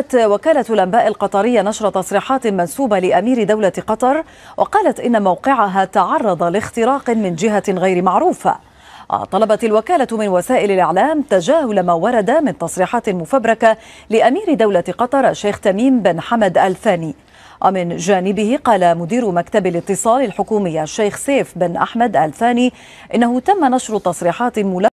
كشفت وكالة الأنباء القطرية نشر تصريحات منسوبة لأمير دولة قطر وقالت إن موقعها تعرض لاختراق من جهة غير معروفة طلبت الوكالة من وسائل الإعلام تجاهل ما ورد من تصريحات مفبركة لأمير دولة قطر الشيخ تميم بن حمد الثاني ومن جانبه قال مدير مكتب الاتصال الحكومي الشيخ سيف بن أحمد الثاني إنه تم نشر تصريحات ملا